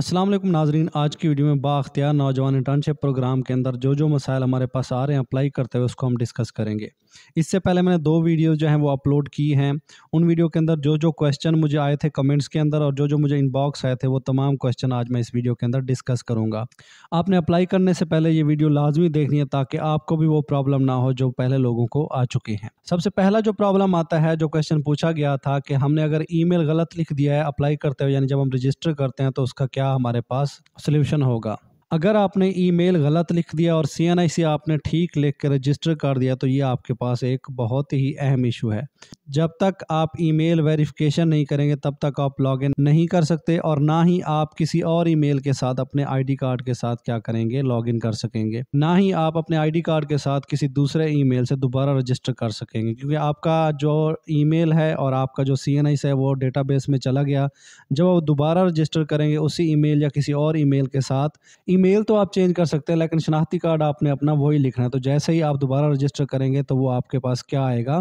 असलम नाजरीन आज की वीडियो में बाख्तियार नौजवान इंटर्नशिप प्रोग्राम के अंदर जो जो मसाइल हमारे पास आ रहे हैं अप्लाई करते हुए उसको हम डिस्कस करेंगे इससे पहले मैंने दो वीडियो जो हैं वो अपलोड की हैं उन वीडियो के अंदर जो जो क्वेश्चन मुझे आए थे कमेंट्स के अंदर और जो जो मुझे इनबॉक्स आए थे वो तमाम क्वेश्चन आज मैं इस वीडियो के अंदर डिस्कस करूँगा आपने अप्लाई करने से पहले ये वीडियो लाजमी देखनी है ताकि आपको भी वो प्रॉब्लम ना हो जो पहले लोगों को आ चुकी हैं सबसे पहला जो प्रॉब्लम आता है जो क्वेश्चन पूछा गया था कि हमने अगर ई गलत लिख दिया है अप्लाई करते हुए यानी जब हम रजिस्टर करते हैं तो उसका क्या हमारे पास सोल्यूशन होगा अगर आपने ईमेल गलत लिख दिया और सी एन आई आपने ठीक लिख के रजिस्टर कर दिया तो ये आपके पास एक बहुत ही अहम इशू है जब तक आप ईमेल वेरिफिकेशन नहीं करेंगे तब तक आप लॉगिन नहीं कर सकते और ना ही आप किसी और ईमेल के साथ अपने आईडी कार्ड के साथ क्या करेंगे लॉगिन कर सकेंगे ना ही आप अपने आईडी कार्ड के साथ किसी दूसरे ईमेल से दोबारा रजिस्टर कर सकेंगे क्योंकि आपका जो ईमेल है और आपका जो सी एन आई है वो डेटाबेस में चला गया जब आप दोबारा रजिस्टर करेंगे उसी ईमेल या किसी और ईमेल के साथ ईमेल तो आप चेंज कर सकते हैं लेकिन शनाख्ती कार्ड आपने अपना वही लिखना है तो जैसे ही आप दोबारा रजिस्टर करेंगे तो वो आपके पास क्या आएगा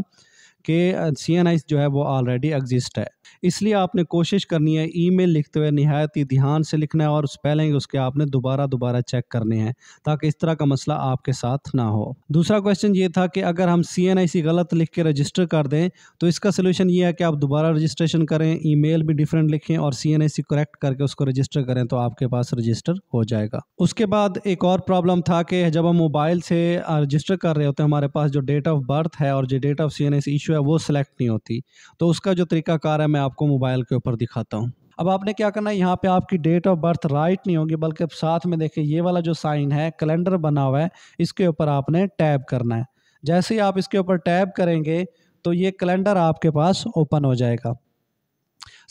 कि सी एन आई जो है वो ऑलरेडी एग्जिस्ट है इसलिए आपने कोशिश करनी है ईमेल लिखते हुए नहायत ही ध्यान से लिखना है और स्पेलिंग उसके आपने दोबारा दोबारा चेक करने हैं ताकि इस तरह का मसला आपके साथ ना हो दूसरा क्वेश्चन ये था कि अगर हम सी एन आई सी गलत लिख के रजिस्टर कर दें तो इसका सोल्यूशन ये है कि आप दोबारा रजिस्ट्रेशन करें ई मेल भी डिफरेंट लिखें और सी एन आई सी करेक्ट करके उसको रजिस्टर करें तो आपके पास रजिस्टर हो जाएगा उसके बाद एक और प्रॉब्लम था कि जब हम मोबाइल से रजिस्टर कर रहे होते हैं हमारे पास जो डेट ऑफ बर्थ है और जो date of C N I C issue है वो सिलेक्ट नहीं होती तो उसका जो तरीकाकार है मैं आपको मोबाइल के ऊपर दिखाता हूँ अब आपने क्या करना है यहाँ पे आपकी डेट ऑफ बर्थ राइट नहीं होगी बल्कि साथ में देखें ये वाला जो साइन है कैलेंडर बना हुआ है इसके ऊपर आपने टैब करना है जैसे ही आप इसके ऊपर टैब करेंगे तो ये कैलेंडर आपके पास ओपन हो जाएगा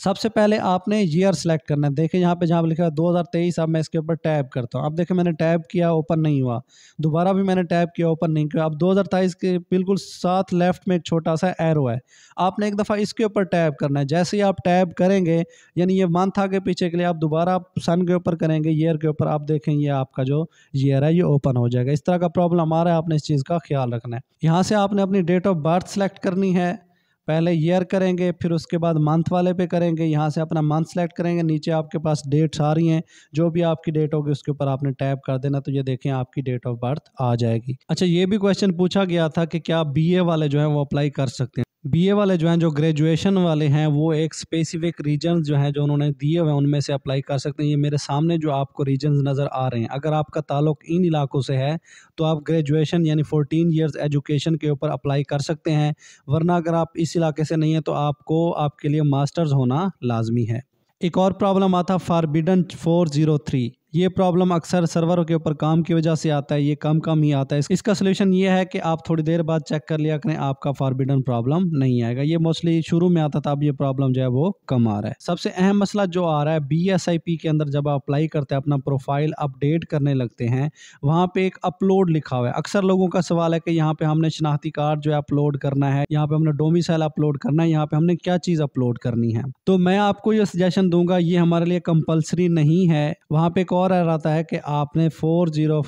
सबसे पहले आपने ईयर सेलेक्ट करना है देखें यहाँ पे जहाँ पर लिखा है 2023 अब मैं इसके ऊपर टैब करता हूँ अब देखें मैंने टैब किया ओपन नहीं हुआ दोबारा भी मैंने टैब किया ओपन नहीं किया अब 2023 के बिल्कुल साथ लेफ्ट में एक छोटा सा एरो है आपने एक दफ़ा इसके ऊपर टैब करना है जैसे ही आप टैब करेंगे यानी ये मंथ आगे पीछे के लिए आप दोबारा सन के ऊपर करेंगे ईयर के ऊपर आप देखें ये आपका जो ईयर है ये ओपन हो जाएगा इस तरह का प्रॉब्लम आ रहा है आपने इस चीज़ का ख्याल रखना है यहाँ से आपने अपनी डेट ऑफ बर्थ सेलेक्ट करनी है पहले ईयर करेंगे फिर उसके बाद मंथ वाले पे करेंगे यहाँ से अपना मंथ सेलेक्ट करेंगे नीचे आपके पास डेट्स आ रही हैं जो भी आपकी डेट होगी उसके ऊपर आपने टैप कर देना तो ये देखें आपकी डेट ऑफ बर्थ आ जाएगी अच्छा ये भी क्वेश्चन पूछा गया था कि क्या बीए वाले जो हैं वो अप्लाई कर सकते हैं बीए वाले जो हैं जो ग्रेजुएशन वाले हैं वो एक स्पेसिफिक रीजन जो हैं जो उन्होंने दिए हुए हैं उनमें से अप्लाई कर सकते हैं ये मेरे सामने जो आपको रीजन नज़र आ रहे हैं अगर आपका ताल्लुक इन इलाकों से है तो आप ग्रेजुएशन यानी 14 इयर्स एजुकेशन के ऊपर अप्लाई कर सकते हैं वरना अगर आप इस इलाके से नहीं हैं तो आपको आपके लिए मास्टर्स होना लाजमी है एक और प्रॉब्लम आता फारबिडन फोर जीरो थ्री ये प्रॉब्लम अक्सर सर्वर के ऊपर काम की वजह से आता है ये कम कम ही आता है इसका सलूशन ये है कि आप थोड़ी देर बाद चेक कर लिया करें आपका फॉरबिडन प्रॉब्लम नहीं आएगा ये मोस्टली शुरू में आता था अब ये प्रॉब्लम जो है वो कम आ रहा है सबसे अहम मसला जो आ रहा है बी के अंदर जब आप अप्लाई करते हैं अपना प्रोफाइल अपडेट करने लगते हैं वहाँ पे एक अपलोड लिखा हुआ है अक्सर लोगों का सवाल है कि यहाँ पे हमने शनाख्ती कार्ड जो है अपलोड करना है यहाँ पे हमने डोमिसाइल अपलोड करना है यहाँ पे हमने क्या चीज़ अपलोड करनी है तो मैं आपको ये सजेशन दूंगा ये हमारे लिए कंपल्सरी नहीं है वहाँ पे और रहता है कि आपने फोर जीरो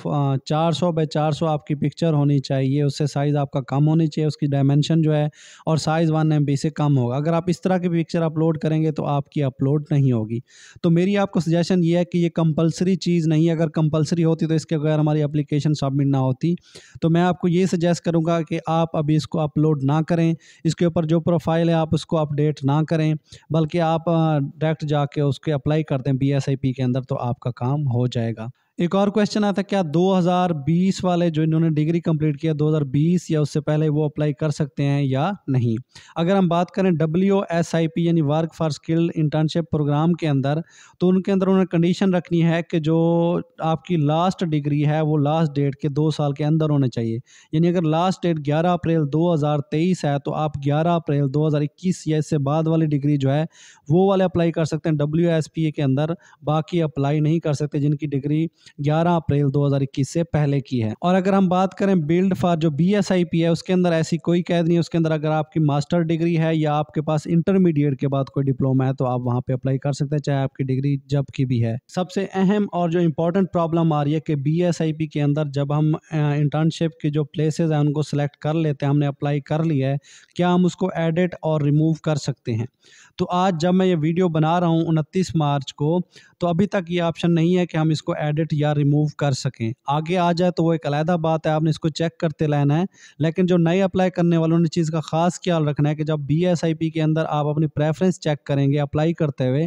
चार सौ बाई चार सौ आपकी पिक्चर होनी चाहिए उससे साइज़ आपका कम होनी चाहिए उसकी डायमेंशन जो है और साइज़ वन एम से कम होगा अगर आप इस तरह की पिक्चर अपलोड करेंगे तो आपकी अपलोड नहीं होगी तो मेरी आपको सजेशन ये है कि ये कंपलसरी चीज़ नहीं है अगर कंपलसरी होती तो इसके बगैर हमारी अप्लीकेशन सबमिट ना होती तो मैं आपको ये सजेस्ट करूँगा कि आप अभी इसको अपलोड ना करें इसके ऊपर जो प्रोफाइल है आप उसको अपडेट ना करें बल्कि आप डायरेक्ट जाके उसके अप्लाई कर दें बी के अंदर तो आपका काम हो जाएगा एक और क्वेश्चन आता क्या 2020 वाले जो इन्होंने डिग्री कंप्लीट किया 2020 या उससे पहले वो अप्लाई कर सकते हैं या नहीं अगर हम बात करें डब्ल्यू एस आई पी यानी work for skilled internship program के अंदर तो उनके अंदर उन्हें कंडीशन रखनी है कि जो आपकी लास्ट डिग्री है वो लास्ट डेट के दो साल के अंदर होने चाहिए यानी अगर लास्ट डेट ग्यारह अप्रैल दो हज़ार तेईस है तो आप ग्यारह अप्रैल दो हज़ार इक्कीस या इससे बाद वाली डिग्री जो है वो वाले अप्लाई कर सकते हैं डब्ल्यू एस पी ए के अंदर बाकी अप्लाई नहीं कर सकते जिनकी डिग्री 11 अप्रैल 2021 से पहले की है और अगर हम बात करें बिल्ड फॉर जो बी है उसके अंदर ऐसी कोई कैद नहीं है उसके अंदर अगर आपकी मास्टर डिग्री है या आपके पास इंटरमीडिएट के बाद कोई डिप्लोमा है तो आप वहाँ पे अप्लाई कर सकते हैं चाहे आपकी डिग्री जब की भी है सबसे अहम और जो इम्पोर्टेंट प्रॉब्लम आ रही है कि बी के अंदर जब हम इंटर्नशिप के जो प्लेसेज हैं उनको सिलेक्ट कर लेते हैं हमने अप्लाई कर लिया है क्या हम उसको एडिट और रिमूव कर सकते हैं तो आज जब मैं ये वीडियो बना रहा हूँ उनतीस मार्च को तो अभी तक ये ऑप्शन नहीं है कि हम इसको एडिट या रिमूव कर सकें आगे आ जाए तो वो एक अलहदा बात है आपने इसको चेक करते रहना है लेकिन जो नए अप्लाई करने वालों ने चीज़ का ख़ास ख्याल रखना है कि जब बी एस आई पी के अंदर आप अपनी प्रेफरेंस चेक करेंगे अप्लाई करते हुए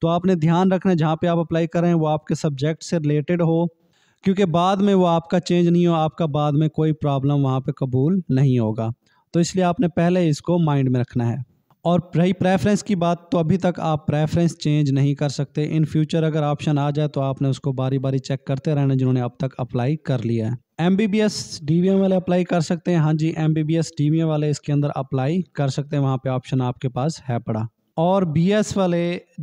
तो आपने ध्यान रखना है जहाँ पर आप अप्लाई करें वो आपके सब्जेक्ट से रिलेटेड हो क्योंकि बाद में वो आपका चेंज नहीं हो आपका बाद में कोई प्रॉब्लम वहाँ पे कबूल नहीं होगा तो इसलिए आपने पहले इसको माइंड में रखना है और रही प्रेफरेंस की बात तो अभी तक आप प्रेफरेंस चेंज नहीं कर सकते इन फ्यूचर अगर ऑप्शन आ जाए तो आपने उसको बारी बारी चेक करते रहना जिन्होंने अब तक अप्लाई कर लिया है M B B S D V M वाले अप्लाई कर सकते हैं हाँ जी M B B S D V M वाले इसके अंदर अप्लाई कर सकते हैं वहाँ पे ऑप्शन आपके पास है पड़ा और बी एस वाले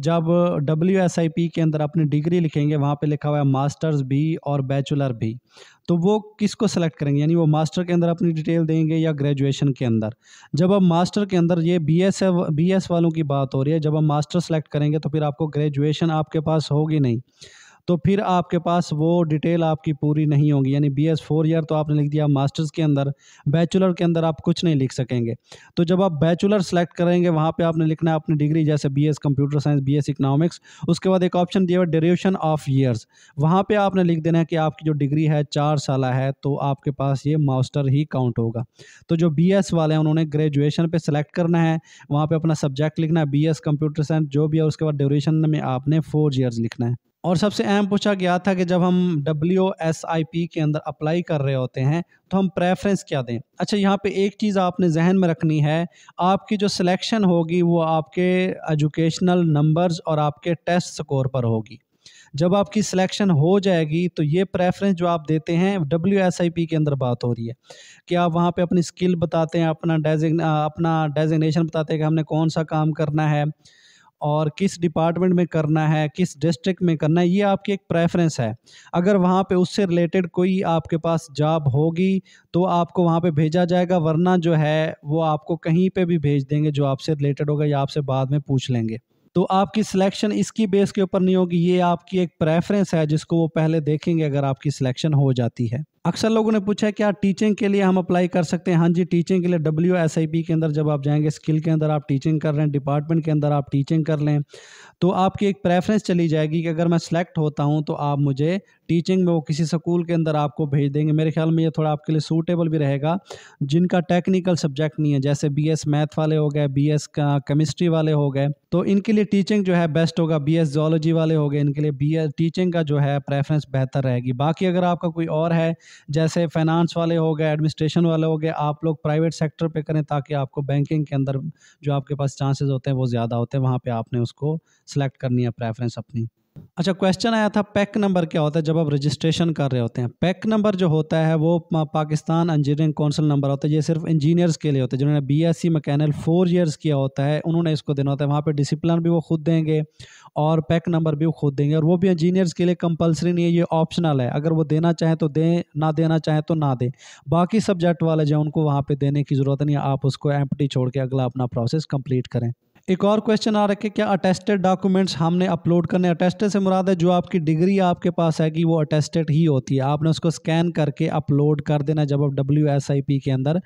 जब डब्ल्यू एस आई पी के अंदर अपनी डिग्री लिखेंगे वहाँ पे लिखा हुआ है मास्टर्स भी और बैचलर भी तो वो किसको सेलेक्ट करेंगे यानी वो मास्टर के अंदर अपनी डिटेल देंगे या ग्रेजुएशन के अंदर जब हम मास्टर के अंदर ये बी एस बी एस वालों की बात हो रही है जब हम मास्टर सेलेक्ट करेंगे तो फिर आपको ग्रेजुएशन आपके पास होगी नहीं तो फिर आपके पास वो डिटेल आपकी पूरी नहीं होगी यानी बी एस फोर ईयर तो आपने लिख दिया मास्टर्स के अंदर बैचुलर के अंदर आप कुछ नहीं लिख सकेंगे तो जब आप बैचुलर सेलेक्ट करेंगे वहाँ पर आपने लिखना है अपनी डिग्री जैसे B S computer science B S economics उसके बाद एक ऑप्शन दिया हुआ ड्यूरेशन ऑफ ईयर्स वहाँ पर आपने लिख देना है कि आपकी जो डिग्री है चार साल है तो आपके पास ये मास्टर ही काउंट होगा तो जो बी एस वाले हैं उन्होंने ग्रेजुएशन पर सेलेक्ट करना है वहाँ पर अपना सब्जेक्ट लिखना है बी एस कंप्यूटर साइंस जो भी है उसके बाद ड्यूरेशन में आपने फोर ईयर्स लिखना है और सबसे अहम पूछा गया था कि जब हम डब्ल्यू एस आई पी के अंदर अप्लाई कर रहे होते हैं तो हम प्रेफरेंस क्या दें अच्छा यहाँ पे एक चीज़ आपने जहन में रखनी है आपकी जो सिलेक्शन होगी वो आपके एजुकेशनल नंबर्स और आपके टेस्ट स्कोर पर होगी जब आपकी सिलेक्शन हो जाएगी तो ये प्रेफरेंस जो आप देते हैं डब्ल्यू एस आई पी के अंदर बात हो रही है कि आप वहाँ पे अपनी स्किल बताते हैं अपना डेजिग अपना डेजिग्नेशन बताते हैं कि हमने कौन सा काम करना है और किस डिपार्टमेंट में करना है किस डिस्ट्रिक्ट में करना है ये आपकी एक प्रेफरेंस है अगर वहाँ पे उससे रिलेटेड कोई आपके पास जॉब होगी तो आपको वहाँ पे भेजा जाएगा वरना जो है वो आपको कहीं पे भी भेज देंगे जो आपसे रिलेटेड होगा या आपसे बाद में पूछ लेंगे तो आपकी सिलेक्शन इसकी बेस के ऊपर नहीं होगी ये आपकी एक प्रेफरेंस है जिसको वो पहले देखेंगे अगर आपकी सिलेक्शन हो जाती है अक्सर लोगों ने पूछा है क्या टीचिंग के लिए हम अप्लाई कर सकते हैं हाँ जी टीचिंग के लिए डब्ल्यू एस आई पी के अंदर जब आप जाएंगे स्किल के अंदर आप टीचिंग कर रहे हैं डिपार्टमेंट के अंदर आप टीचिंग कर लें तो आपकी एक प्रेफरेंस चली जाएगी कि अगर मैं सेलेक्ट होता हूँ तो आप मुझे टीचिंग में वो किसी स्कूल के अंदर आपको भेज देंगे मेरे ख्याल में ये थोड़ा आपके लिए सूटेबल भी रहेगा जिनका टेक्निकल सब्जेक्ट नहीं है जैसे बी एस मैथ वाले हो गए बी एस केमिस्ट्री वाले हो गए तो इनके लिए टीचिंग जो है बेस्ट होगा बी एस जोलॉजी वाले हो गए इनके लिए बी एस टीचिंग का जो है प्रेफरेंस बेहतर रहेगी बाकी अगर आपका कोई और है जैसे फाइनेंस वाले हो गए एडमिनिस्ट्रेशन वाले हो गए आप लोग प्राइवेट सेक्टर पे करें ताकि आपको बैंकिंग के अंदर जो आपके पास चांसेस होते हैं वो ज़्यादा होते हैं वहाँ पे आपने उसको सेलेक्ट करनी है प्रेफरेंस अपनी अच्छा क्वेश्चन आया था पैक नंबर क्या होता है जब आप रजिस्ट्रेशन कर रहे होते हैं पैक नंबर जो होता है वो पाकिस्तान इंजीनियरिंग काउंसिल नंबर होता है ये सिर्फ इंजीनियर्स के लिए होता है जिन्होंने B S C mechanical four years किया होता है उन्होंने इसको देना होता है वहाँ पर डिसिप्लिन भी वो खुद देंगे और पैक नंबर भी वो खुद देंगे और वो भी इंजीनियर्स के लिए कंपलसरी नहीं है ये ऑप्शनल है अगर वो देना चाहें तो दें ना देना चाहें तो ना दें बाकी सब्जेक्ट वाले जो उनको वहाँ पर देने की ज़रूरत नहीं है आप उसको एम छोड़ के अगला अपना प्रोसेस कम्प्लीट करें एक और क्वेश्चन आ रखे क्या अटेस्टेड डॉक्यूमेंट्स हमने अपलोड करने अटेस्टेड से मुराद है जो आपकी डिग्री आपके पास है कि वो अटेस्टेड ही होती है आपने उसको स्कैन करके अपलोड कर देना जब आप डब्ल्यू एस आई पी के अंदर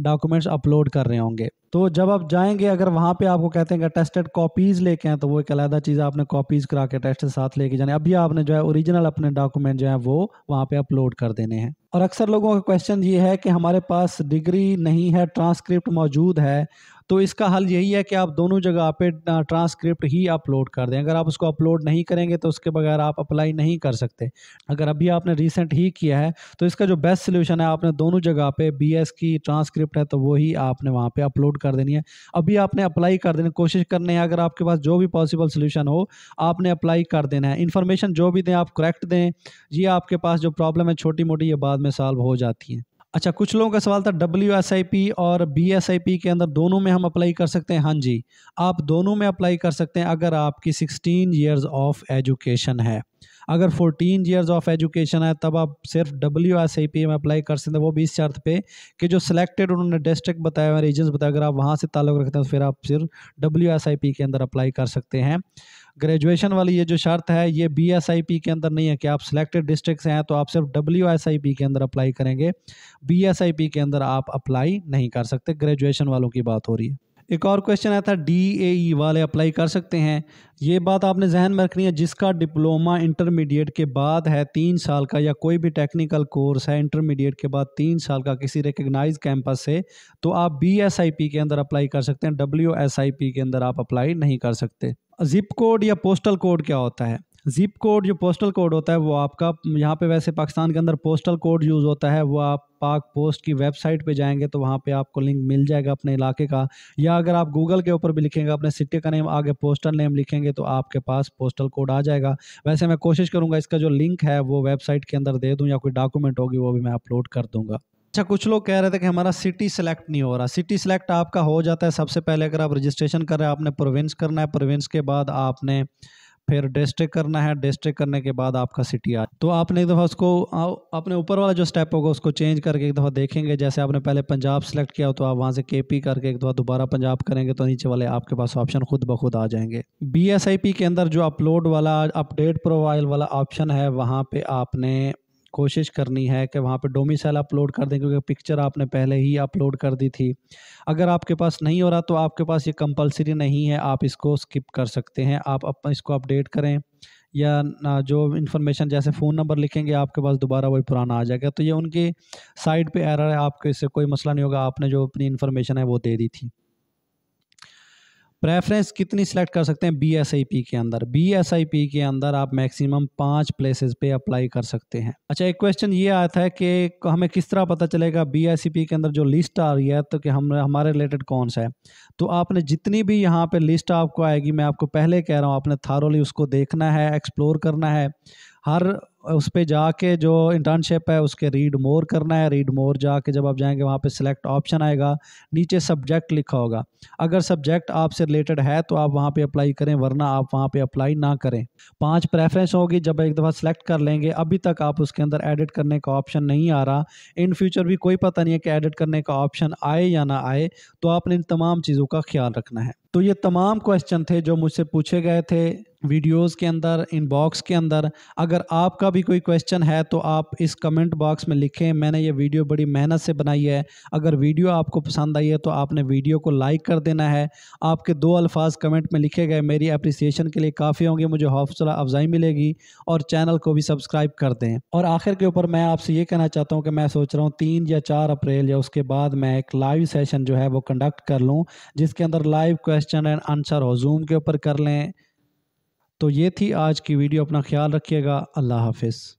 डॉक्यूमेंट्स अपलोड कर रहे होंगे तो जब आप जाएंगे अगर वहाँ पे आपको कहते हैं कि अटेस्टेड कॉपीज़ लेके हैं तो वो एक अलहदा चीज़ आपने कॉपीज़ करा के अटेस्ट साथ लेके जाने अभी आपने जो है ओरिजिनल अपने डॉक्यूमेंट जो है वो वहाँ पे अपलोड कर देने हैं और अक्सर लोगों का क्वेश्चन ये है कि हमारे पास डिग्री नहीं है ट्रांसक्रिप्ट मौजूद है तो इसका हल यही है कि आप दोनों जगह पे ट्रांसक्रिप्ट ही अपलोड कर दें अगर आप उसको अपलोड नहीं करेंगे तो उसके बगैर आप अप्लाई नहीं कर सकते अगर अभी आपने रिसेंट ही किया है तो इसका जो बेस्ट सोल्यूशन है आपने दोनों जगह पे बी की ट्रांसक्रिप्ट है तो वही आपने वहाँ पर अपलोड कर देनी है अभी आपने अप्लाई कर देनी कोशिश करनी है अगर आपके पास जो भी पॉसिबल सोल्यूशन हो आपने अप्लाई कर देना है इन्फॉर्मेशन जो भी दें आप करेक्ट दें ये आपके पास जो प्रॉब्लम है छोटी मोटी ये बाद में सॉल्व हो जाती हैं अच्छा कुछ लोगों का सवाल था डब्ल्यू एस आई पी और बी एस आई पी के अंदर दोनों में हम अप्लाई कर सकते हैं हाँ जी आप दोनों में अप्लाई कर सकते हैं अगर आपकी 16 ईयर्स ऑफ एजुकेशन है अगर फोर्टीन ईयर्स ऑफ एजुकेशन है तब आप सिर्फ डब्ल्यू एस आई पी में अप्लाई कर सकते हैं वो भी इस शर्त पे कि जो सिलेक्टेड उन्होंने डिस्ट्रिक्ट बताया हुआ रीजन बताया अगर आप वहाँ से ताल्लुक रखते हैं तो फिर आप सिर्फ डब्ल्यू एस आई पी के अंदर अप्लाई कर सकते हैं ग्रेजुएशन वाली ये जो शर्त है ये बी एस आई पी के अंदर नहीं है कि आप सिलेक्टेड डिस्ट्रिक्ट से हैं तो आप सिर्फ डब्ल्यू एस आई पी के अंदर अप्लाई करेंगे बी एस आई पी के अंदर आप अप्लाई नहीं कर सकते ग्रेजुएशन वालों की बात हो रही है एक और क्वेश्चन आया था डी ए ई वाले अप्लाई कर सकते हैं ये बात आपने जहन में रखनी है जिसका डिप्लोमा इंटरमीडिएट के बाद है तीन साल का या कोई भी टेक्निकल कोर्स है इंटरमीडिएट के बाद तीन साल का किसी रिकग्नाइज कैंपस से तो आप बी एस आई पी के अंदर अप्लाई कर सकते हैं डब्ल्यू एस आई पी के अंदर आप अप्लाई नहीं कर सकते जिप कोड या पोस्टल कोड क्या होता है जिप कोड जो पोस्टल कोड होता है वो आपका यहाँ पे वैसे पाकिस्तान के अंदर पोस्टल कोड यूज़ होता है वो आप पाक पोस्ट की वेबसाइट पे जाएंगे तो वहाँ पे आपको लिंक मिल जाएगा अपने इलाके का या अगर आप गूगल के ऊपर भी लिखेंगे अपने सिटी का नेम आगे पोस्टल नेम लिखेंगे तो आपके पास पोस्टल कोड आ जाएगा वैसे मैं कोशिश करूँगा इसका जो लिंक है वो वेबसाइट के अंदर दे दूँ या कोई डॉक्यूमेंट होगी वो भी मैं अपलोड कर दूँगा अच्छा कुछ लोग कह रहे थे कि हमारा सिटी सेलेक्ट नहीं हो रहा सिटी सेलेक्ट आपका हो जाता है सबसे पहले अगर आप रजिस्ट्रेशन कर रहे हैं आपने प्रोविंस करना है प्रोविंस के बाद आपने फिर डिस्ट्रिक्ट करना है डिस्ट्रिक करने के बाद आपका सिटी आ तो आपने एक दफ़ा उसको अपने ऊपर वाला जो स्टेप होगा उसको चेंज करके एक दफ़ा देखेंगे जैसे आपने पहले पंजाब सेलेक्ट किया तो आप वहाँ से के करके एक दफ़ा दोबारा पंजाब करेंगे तो नीचे वाले आपके पास ऑप्शन खुद ब खुद आ जाएंगे बी के अंदर जो अपलोड वाला अपडेट प्रोफाइल वाला ऑप्शन है वहाँ पर आपने कोशिश करनी है कि वहाँ पे डोमिसाइल अपलोड कर दें क्योंकि पिक्चर आपने पहले ही अपलोड कर दी थी अगर आपके पास नहीं हो रहा तो आपके पास ये कंपलसरी नहीं है आप इसको स्किप कर सकते हैं आप अपना इसको अपडेट करें या जो इन्फॉर्मेशन जैसे फ़ोन नंबर लिखेंगे आपके पास दोबारा वही पुराना आ जाएगा तो ये उनकी साइट पे एरर है आपके इससे कोई मसला नहीं होगा आपने जो अपनी इन्फॉर्मेशन है वो दे दी थी प्रेफरेंस कितनी सिलेक्ट कर सकते हैं बी एस आई पी के अंदर बी एस आई पी के अंदर आप मैक्सिमम पाँच प्लेसेस पे अप्लाई कर सकते हैं अच्छा एक क्वेश्चन ये आया था कि हमें किस तरह पता चलेगा बी एस पी के अंदर जो लिस्ट आ रही है तो कि हम हमारे रिलेटेड कौन सा है तो आपने जितनी भी यहाँ पे लिस्ट आपको आएगी मैं आपको पहले कह रहा हूँ आपने थारोली उसको देखना है एक्सप्लोर करना है हर उस पर जाके जो इंटर्नशिप है उसके रीड मोर करना है रीड मोर जाके जब आप जाएंगे वहाँ पे सिलेक्ट ऑप्शन आएगा नीचे सब्जेक्ट लिखा होगा अगर सब्जेक्ट आपसे रिलेटेड है तो आप वहाँ पे अप्लाई करें वरना आप वहाँ पे अप्लाई ना करें पांच प्रेफरेंस होगी जब एक दफ़ा सेलेक्ट कर लेंगे अभी तक आप उसके अंदर एडिट करने का ऑप्शन नहीं आ रहा इन फ्यूचर भी कोई पता नहीं है कि एडिट करने का ऑप्शन आए या ना आए तो आपने इन तमाम चीज़ों का ख्याल रखना है तो ये तमाम क्वेश्चन थे जो मुझसे पूछे गए थे वीडियोस के अंदर इनबॉक्स के अंदर अगर आपका भी कोई क्वेश्चन है तो आप इस कमेंट बॉक्स में लिखें मैंने ये वीडियो बड़ी मेहनत से बनाई है अगर वीडियो आपको पसंद आई है तो आपने वीडियो को लाइक कर देना है आपके दो अल्फाज कमेंट में लिखे गए मेरी अप्रिसिएशन के लिए काफ़ी होंगे मुझे हौसला अफजाई मिलेगी और चैनल को भी सब्सक्राइब कर दें और आखिर के ऊपर मैं आपसे ये कहना चाहता हूँ कि मैं सोच रहा हूँ तीन या चार अप्रैल या उसके बाद मैं एक लाइव सेशन जो है वो कंडक्ट कर लूँ जिसके अंदर लाइव क्वेश्चन एंड आंसर हो जूम के ऊपर कर लें तो ये थी आज की वीडियो अपना ख्याल रखिएगा अल्लाह हाफिज़